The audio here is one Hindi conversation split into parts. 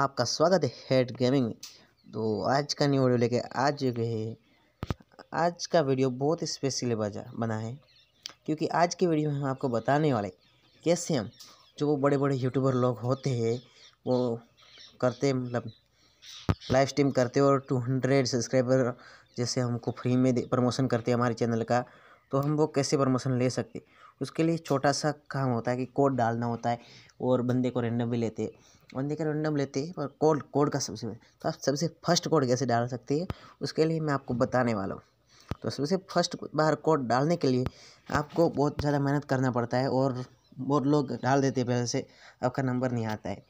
आपका स्वागत है हेड गेमिंग में तो आज का न्यू वीडियो लेके आज चुके आज का वीडियो बहुत स्पेशल बजा बना है क्योंकि आज के वीडियो में हम आपको बताने वाले कैसे हम जो वो बड़े बड़े यूट्यूबर लोग होते हैं वो करते मतलब लाइव स्ट्रीम करते और टू हंड्रेड सब्सक्राइबर जैसे हमको फ्री में प्रमोशन करते हमारे चैनल का तो हम वो कैसे प्रमोशन ले सकते उसके लिए छोटा सा काम होता है कि कोड डालना होता है और बंदे को रेंडम भी लेते बंदे का रेंडम लेते हैं और कोड कोड का सबसे तो आप सबसे फर्स्ट कोड कैसे डाल सकते हैं उसके लिए मैं आपको बताने वाला हूँ तो सबसे फर्स्ट बार कोड डालने के लिए आपको बहुत ज़्यादा मेहनत करना पड़ता है और बहुत लोग डाल देते हैं पहले से आपका नंबर नहीं आता है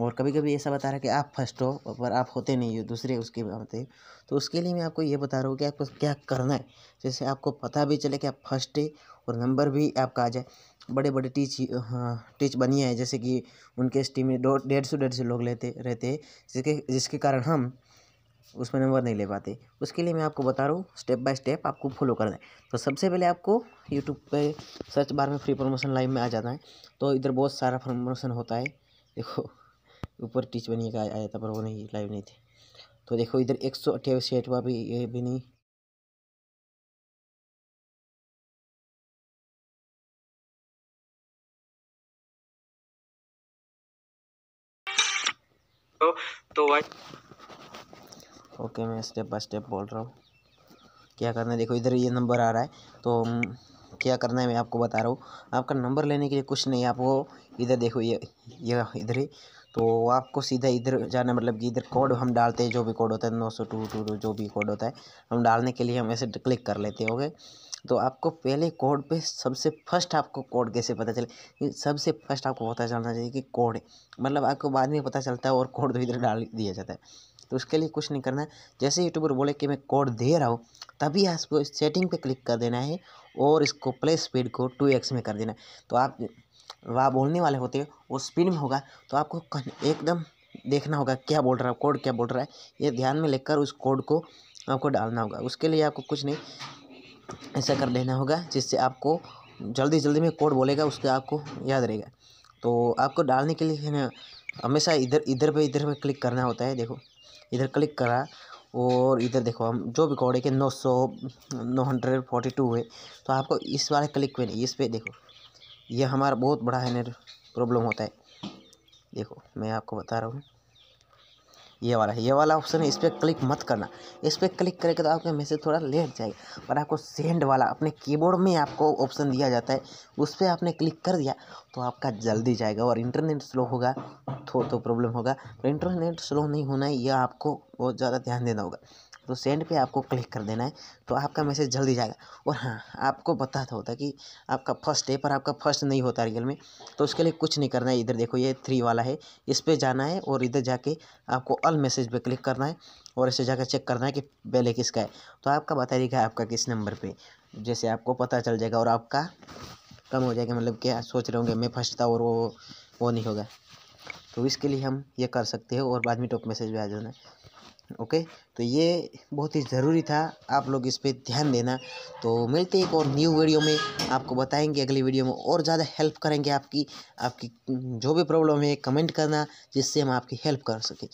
और कभी कभी ऐसा बता रहा है कि आप फर्स्ट हो पर आप होते नहीं हो दूसरे उसके होते तो उसके लिए मैं आपको ये बता रहा हूँ कि आपको क्या करना है जैसे आपको पता भी चले कि आप फर्स्ट है और नंबर भी आपका आ जाए बड़े बड़े टीच टीच बनिए हैं जैसे कि उनके इस टीम में दो डेढ़ सौ डेढ़ सौ लोग लेते रहते हैं जिसके जिसके कारण हम उसमें नंबर नहीं ले पाते उसके लिए मैं आपको बता रहा हूँ स्टेप बाय स्टेप आपको फॉलो करना है तो सबसे पहले आपको यूट्यूब पे सर्च बार में फ्री प्रमोशन लाइव में आ जाना है तो इधर बहुत सारा प्रमोशन होता है देखो ऊपर टीच बनी का आया था पर वो नहीं लाइव नहीं थे तो देखो इधर एक सौ अट्ठाईस सेट हुआ भी ये भी नहीं तो ओके तो मैं स्टेप बाय स्टेप बोल रहा हूँ क्या करना है देखो इधर ये नंबर आ रहा है तो क्या करना है मैं आपको बता रहा हूँ आपका नंबर लेने के लिए कुछ नहीं है वो इधर देखो ये ये इधर ही तो आपको सीधा इधर जाना मतलब कि इधर कोड हम डालते हैं जो भी कोड होता है नौ सौ टू टू टू जो भी कोड होता है हम डालने के लिए हम ऐसे क्लिक कर लेते होंगे तो आपको पहले कोड पे सबसे फर्स्ट आपको कोड कैसे पता चले सबसे फर्स्ट आपको पता चलना चाहिए कि कोड मतलब आपको बाद में पता चलता है और कोड तो इधर डाल दिया जाता है तो उसके लिए कुछ नहीं करना है जैसे यूट्यूबर बोले कि मैं कोड दे रहा हूँ तभी आपको सेटिंग पे क्लिक कर देना है और इसको प्ले स्पीड को टू एक्स में कर देना तो आप वह बोलने वाले होते हो वो स्पीड में होगा तो आपको एकदम देखना होगा क्या बोल रहा है कोड क्या बोल रहा है ये ध्यान में लेकर उस कोड को आपको डालना होगा उसके लिए आपको कुछ नहीं ऐसा कर लेना होगा जिससे आपको जल्दी जल्दी में कोड बोलेगा उसके आपको याद रहेगा तो आपको डालने के लिए हमेशा इधर इधर पे इधर पे क्लिक करना होता है देखो इधर क्लिक करा और इधर देखो हम जो भी है के नौ सौ नौ हंड्रेड फोर्टी टू है तो आपको इस वाले क्लिक पे नहीं इस पर देखो ये हमारा बहुत बड़ा है प्रॉब्लम होता है देखो मैं आपको बता रहा हूँ ये वाला है ये वाला ऑप्शन है इस पर क्लिक मत करना इस पर क्लिक करेगा तो आपके मैसेज थोड़ा लेट जाएगा और आपको सेंड वाला अपने कीबोर्ड में आपको ऑप्शन दिया जाता है उस पर आपने क्लिक कर दिया तो आपका जल्दी जाएगा और इंटरनेट स्लो होगा थोड़ा तो प्रॉब्लम तो होगा पर इंटरनेट स्लो नहीं होना है यह आपको बहुत ज़्यादा ध्यान देना होगा तो सेंड पे आपको क्लिक कर देना है तो आपका मैसेज जल्दी जाएगा और हाँ आपको बताता होता कि आपका फर्स्ट है पर आपका फर्स्ट नहीं होता रियल में तो उसके लिए कुछ नहीं करना है इधर देखो ये थ्री वाला है इस पर जाना है और इधर जाके आपको अल मैसेज पर क्लिक करना है और इसे जाकर चेक करना है कि पहले किसका है तो आपका बता देगा आपका किस नंबर पर जैसे आपको पता चल जाएगा और आपका कम हो जाएगा मतलब क्या सोच रहे होंगे मैं फर्स्ट था और वो वो नहीं होगा तो इसके लिए हम ये कर सकते हैं और बाद में टॉप मैसेज भी आ जाना है ओके तो ये बहुत ही ज़रूरी था आप लोग इस पर ध्यान देना तो मिलते एक और न्यू वीडियो में आपको बताएंगे अगली वीडियो में और ज़्यादा हेल्प करेंगे आपकी आपकी जो भी प्रॉब्लम है कमेंट करना जिससे हम आपकी हेल्प कर सकें